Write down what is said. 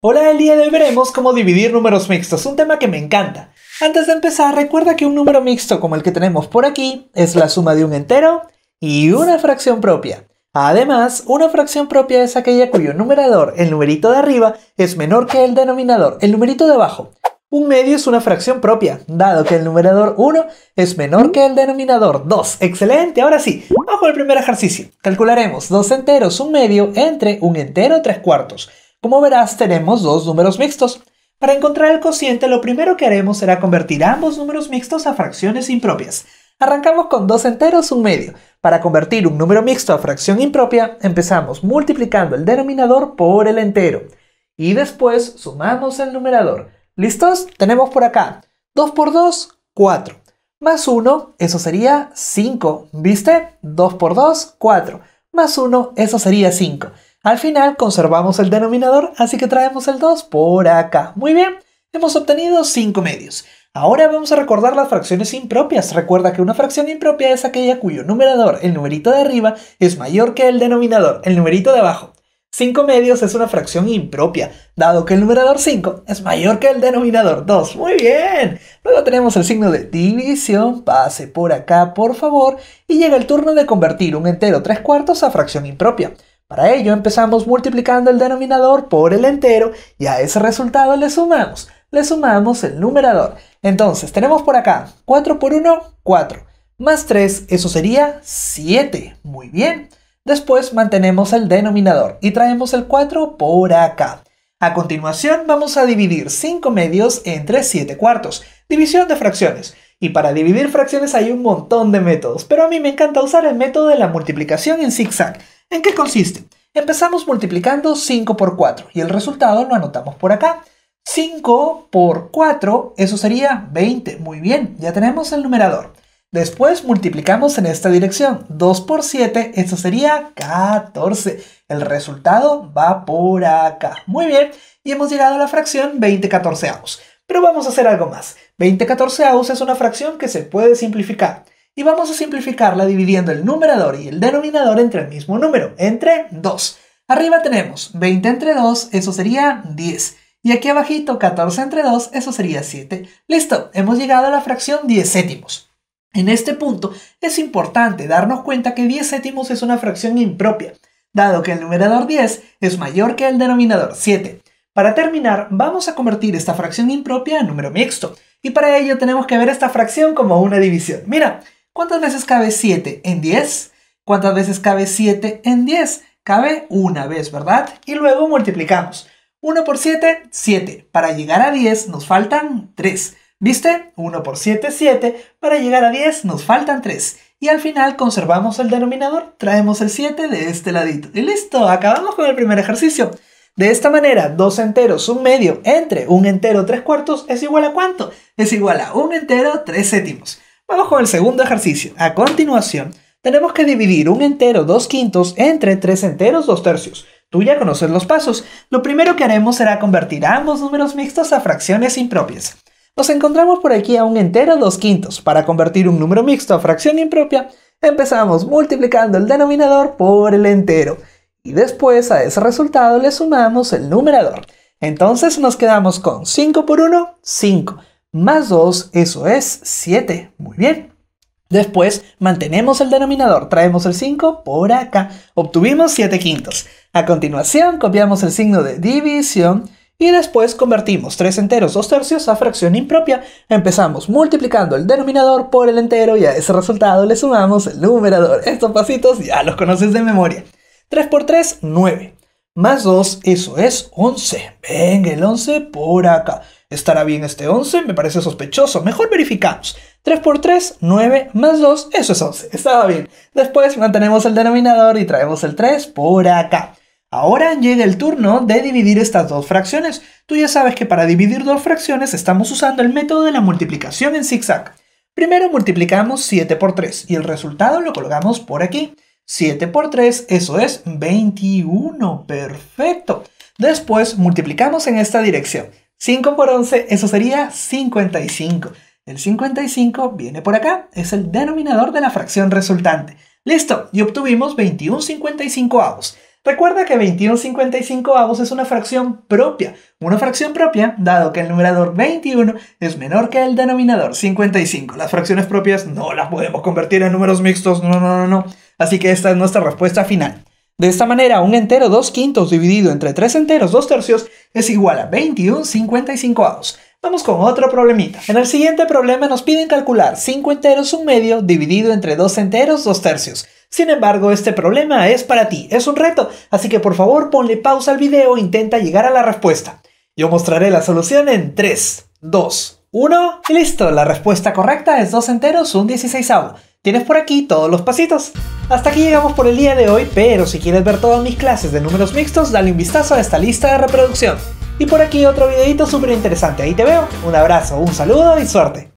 Hola, el día de hoy veremos cómo dividir números mixtos, un tema que me encanta. Antes de empezar, recuerda que un número mixto como el que tenemos por aquí es la suma de un entero y una fracción propia. Además, una fracción propia es aquella cuyo numerador, el numerito de arriba, es menor que el denominador, el numerito de abajo. Un medio es una fracción propia, dado que el numerador 1 es menor que el denominador 2. ¡Excelente! Ahora sí, bajo el primer ejercicio. Calcularemos dos enteros, un medio, entre un entero, tres cuartos. Como verás, tenemos dos números mixtos. Para encontrar el cociente, lo primero que haremos será convertir ambos números mixtos a fracciones impropias. Arrancamos con dos enteros, un medio. Para convertir un número mixto a fracción impropia, empezamos multiplicando el denominador por el entero. Y después sumamos el numerador. ¿Listos? Tenemos por acá 2 por 2, 4. Más 1, eso sería 5. ¿Viste? 2 por 2, 4. Más 1, eso sería 5. Al final conservamos el denominador, así que traemos el 2 por acá. Muy bien, hemos obtenido 5 medios. Ahora vamos a recordar las fracciones impropias. Recuerda que una fracción impropia es aquella cuyo numerador, el numerito de arriba, es mayor que el denominador, el numerito de abajo. 5 medios es una fracción impropia, dado que el numerador 5 es mayor que el denominador 2. Muy bien. Luego tenemos el signo de división. Pase por acá, por favor. Y llega el turno de convertir un entero 3 cuartos a fracción impropia. Para ello empezamos multiplicando el denominador por el entero y a ese resultado le sumamos. Le sumamos el numerador. Entonces tenemos por acá 4 por 1, 4. Más 3, eso sería 7. Muy bien. Después mantenemos el denominador y traemos el 4 por acá. A continuación vamos a dividir 5 medios entre 7 cuartos. División de fracciones. Y para dividir fracciones hay un montón de métodos, pero a mí me encanta usar el método de la multiplicación en zigzag. ¿En qué consiste? Empezamos multiplicando 5 por 4 y el resultado lo anotamos por acá. 5 por 4, eso sería 20. Muy bien, ya tenemos el numerador. Después multiplicamos en esta dirección. 2 por 7, eso sería 14. El resultado va por acá. Muy bien, y hemos llegado a la fracción 20 14 Pero vamos a hacer algo más. 20 14 es una fracción que se puede simplificar y vamos a simplificarla dividiendo el numerador y el denominador entre el mismo número, entre 2. Arriba tenemos 20 entre 2, eso sería 10. Y aquí abajito 14 entre 2, eso sería 7. Listo, hemos llegado a la fracción 10 séptimos. En este punto es importante darnos cuenta que 10 séptimos es una fracción impropia, dado que el numerador 10 es mayor que el denominador 7. Para terminar, vamos a convertir esta fracción impropia en número mixto, y para ello tenemos que ver esta fracción como una división. Mira, ¿Cuántas veces cabe 7 en 10? ¿Cuántas veces cabe 7 en 10? Cabe una vez, ¿verdad? Y luego multiplicamos. 1 por 7, 7. Para llegar a 10 nos faltan 3. ¿Viste? 1 por 7, 7. Para llegar a 10 nos faltan 3. Y al final conservamos el denominador, traemos el 7 de este ladito. Y listo, acabamos con el primer ejercicio. De esta manera, 2 enteros, un medio, entre 1 entero, 3 cuartos, es igual a cuánto? Es igual a 1 entero, 3 séptimos. Vamos con el segundo ejercicio. A continuación, tenemos que dividir un entero dos quintos entre 3 enteros 2 tercios. Tú ya conoces los pasos. Lo primero que haremos será convertir ambos números mixtos a fracciones impropias. Nos encontramos por aquí a un entero dos quintos. Para convertir un número mixto a fracción impropia, empezamos multiplicando el denominador por el entero. Y después a ese resultado le sumamos el numerador. Entonces nos quedamos con 5 por 1, 5 más 2, eso es 7. Muy bien. Después mantenemos el denominador, traemos el 5 por acá. Obtuvimos 7 quintos. A continuación copiamos el signo de división y después convertimos 3 enteros, 2 tercios a fracción impropia. Empezamos multiplicando el denominador por el entero y a ese resultado le sumamos el numerador. Estos pasitos ya los conoces de memoria. 3 por 3, 9 más 2, eso es 11. Venga, el 11 por acá. ¿Estará bien este 11? Me parece sospechoso. Mejor verificamos. 3 por 3, 9 más 2, eso es 11. Estaba bien. Después mantenemos el denominador y traemos el 3 por acá. Ahora llega el turno de dividir estas dos fracciones. Tú ya sabes que para dividir dos fracciones estamos usando el método de la multiplicación en zigzag. Primero multiplicamos 7 por 3 y el resultado lo colgamos por aquí. 7 por 3, eso es 21. Perfecto. Después multiplicamos en esta dirección. 5 por 11, eso sería 55. El 55 viene por acá, es el denominador de la fracción resultante. Listo, y obtuvimos 21 55 avos. Recuerda que 21 55 avos es una fracción propia. Una fracción propia, dado que el numerador 21 es menor que el denominador 55. Las fracciones propias no las podemos convertir en números mixtos, no, no, no, no. Así que esta es nuestra respuesta final. De esta manera, un entero dos quintos dividido entre 3 enteros dos tercios es igual a 21 55avos. Vamos con otro problemita. En el siguiente problema nos piden calcular 5 enteros un medio dividido entre 2 enteros 2 tercios. Sin embargo, este problema es para ti, es un reto, así que por favor ponle pausa al video e intenta llegar a la respuesta. Yo mostraré la solución en 3, 2, 1 y listo. La respuesta correcta es 2 enteros un 16 Tienes por aquí todos los pasitos. Hasta aquí llegamos por el día de hoy, pero si quieres ver todas mis clases de números mixtos, dale un vistazo a esta lista de reproducción. Y por aquí otro videito súper interesante, ahí te veo, un abrazo, un saludo y suerte.